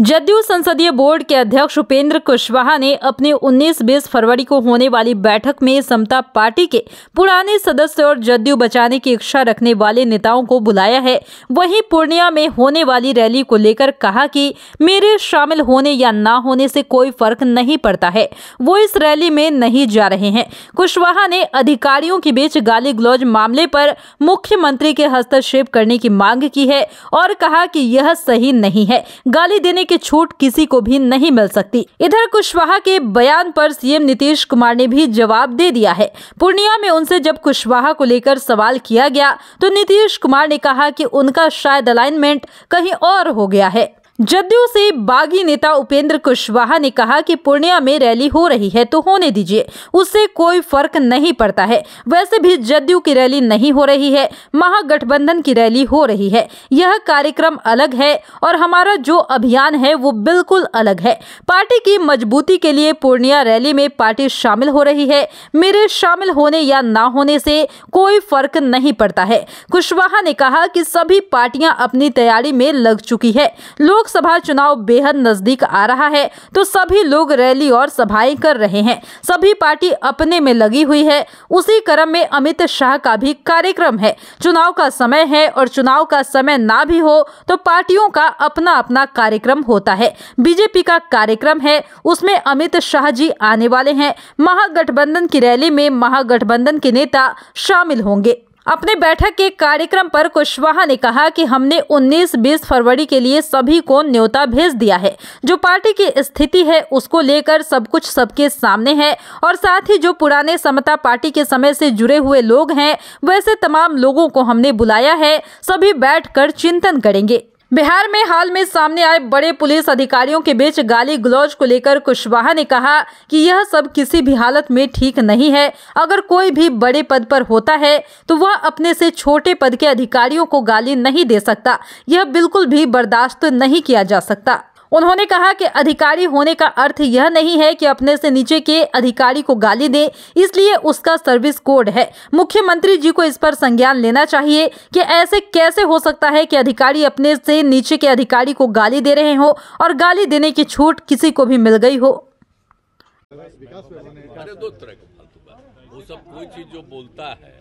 जदयू संसदीय बोर्ड के अध्यक्ष उपेंद्र कुशवाहा ने अपने 19-20 फरवरी को होने वाली बैठक में समता पार्टी के पुराने सदस्य और जदयू बचाने की इच्छा रखने वाले नेताओं को बुलाया है वहीं पूर्णिया में होने वाली रैली को लेकर कहा कि मेरे शामिल होने या ना होने से कोई फर्क नहीं पड़ता है वो इस रैली में नहीं जा रहे हैं कुशवाहा ने अधिकारियों के बीच गाली ग्लौज मामले पर मुख्यमंत्री के हस्तक्षेप करने की मांग की है और कहा कि यह सही नहीं है गाली देने करने की छूट किसी को भी नहीं मिल सकती इधर कुशवाहा के बयान पर सीएम नीतीश कुमार ने भी जवाब दे दिया है पूर्णिया में उनसे जब कुशवाहा को लेकर सवाल किया गया तो नीतीश कुमार ने कहा कि उनका शायद अलाइनमेंट कहीं और हो गया है जदयू से बागी नेता उपेंद्र कुशवाहा ने कहा कि पूर्णिया में रैली हो रही है तो होने दीजिए उससे कोई फर्क नहीं पड़ता है वैसे भी जदयू की रैली नहीं हो रही है महागठबंधन की रैली हो रही है यह कार्यक्रम अलग है और हमारा जो अभियान है वो बिल्कुल अलग है पार्टी की मजबूती के लिए पूर्णिया रैली में पार्टी शामिल हो रही है मेरे शामिल होने या न होने से कोई फर्क नहीं पड़ता है कुशवाहा ने कहा की सभी पार्टियाँ अपनी तैयारी में लग चुकी है लोग लोकसभा चुनाव बेहद नजदीक आ रहा है तो सभी लोग रैली और सभाएं कर रहे हैं सभी पार्टी अपने में लगी हुई है उसी क्रम में अमित शाह का भी कार्यक्रम है चुनाव का समय है और चुनाव का समय ना भी हो तो पार्टियों का अपना अपना कार्यक्रम होता है बीजेपी का कार्यक्रम है उसमें अमित शाह जी आने वाले हैं महागठबंधन की रैली में महागठबंधन के नेता शामिल होंगे अपने बैठक के कार्यक्रम पर कुशवाहा ने कहा कि हमने 19-20 फरवरी के लिए सभी को न्योता भेज दिया है जो पार्टी की स्थिति है उसको लेकर सब कुछ सबके सामने है और साथ ही जो पुराने समता पार्टी के समय से जुड़े हुए लोग हैं वैसे तमाम लोगों को हमने बुलाया है सभी बैठकर चिंतन करेंगे बिहार में हाल में सामने आए बड़े पुलिस अधिकारियों के बीच गाली ग्लौज को लेकर कुशवाहा ने कहा कि यह सब किसी भी हालत में ठीक नहीं है अगर कोई भी बड़े पद पर होता है तो वह अपने से छोटे पद के अधिकारियों को गाली नहीं दे सकता यह बिल्कुल भी बर्दाश्त नहीं किया जा सकता उन्होंने कहा कि अधिकारी होने का अर्थ यह नहीं है कि अपने से नीचे के अधिकारी को गाली दे इसलिए उसका सर्विस कोड है मुख्यमंत्री जी को इस पर संज्ञान लेना चाहिए कि ऐसे कैसे हो सकता है कि अधिकारी अपने से नीचे के अधिकारी को गाली दे रहे हो और गाली देने की छूट किसी को भी मिल गई हो वो सब कोई चीज जो बोलता है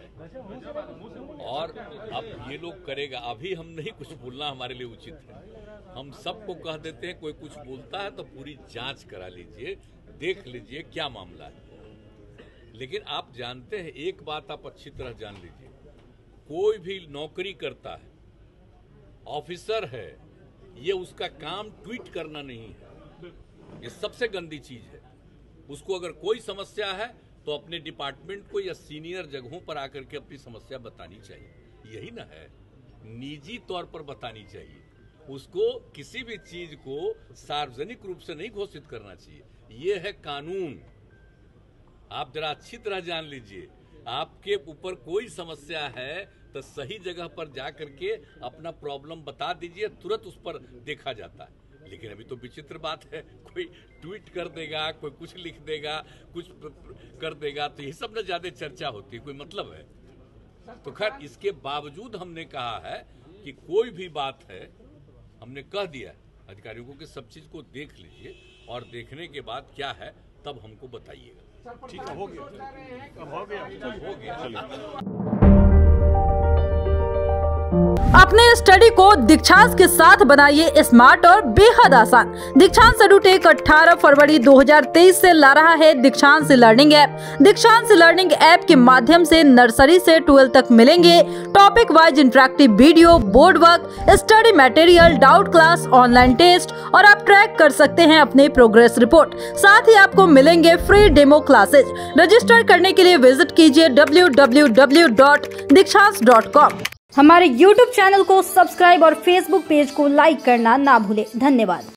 और अब ये लोग करेगा अभी हम नहीं कुछ बोलना हमारे लिए उचित है हम सबको कह देते हैं कोई कुछ बोलता है तो पूरी जांच करा लीजिए देख लीजिए क्या मामला है लेकिन आप जानते हैं एक बात आप अच्छी तरह जान लीजिए कोई भी नौकरी करता है ऑफिसर है ये उसका काम ट्वीट करना नहीं है ये सबसे गंदी चीज है उसको अगर कोई समस्या है तो अपने डिपार्टमेंट को या सीनियर जगहों पर आकर के अपनी समस्या बतानी चाहिए यही ना है निजी तौर पर बतानी चाहिए उसको किसी भी चीज को सार्वजनिक रूप से नहीं घोषित करना चाहिए ये है कानून आप जरा अच्छी तरह जान लीजिए आपके ऊपर कोई समस्या है तो सही जगह पर जा करके अपना प्रॉब्लम बता दीजिए तुरंत उस पर देखा जाता है लेकिन अभी तो विचित्र बात है कोई ट्वीट कर देगा कोई कुछ लिख देगा कुछ कर देगा तो ये सब ना ज्यादा चर्चा होती है कोई मतलब है तो खैर इसके बावजूद हमने कहा है कि कोई भी बात है हमने कह दिया अधिकारियों को कि सब चीज को देख लीजिए और देखने के बाद क्या है तब हमको बताइएगा ठीक है हो गया हो गया हो गया अपने स्टडी को दीक्षांत के साथ बनाइए स्मार्ट और बेहद आसान दीक्षांत सडूटेक 18 फरवरी 2023 से ला रहा है दीक्षांत से लर्निंग ऐप दीक्षांत से लर्निंग ऐप के माध्यम से नर्सरी से ट्वेल्थ तक मिलेंगे topic wise interactive video board work study material doubt class online test और आप ट्रैक कर सकते हैं अपने प्रोग्रेस रिपोर्ट साथ ही आपको मिलेंगे फ्री डेमो क्लासेज रजिस्टर करने के लिए विजिट कीजिए W W W dot Dikshant dot com हमारे YouTube चैनल को सब्सक्राइब और Facebook पेज को लाइक करना ना भूले धन्यवाद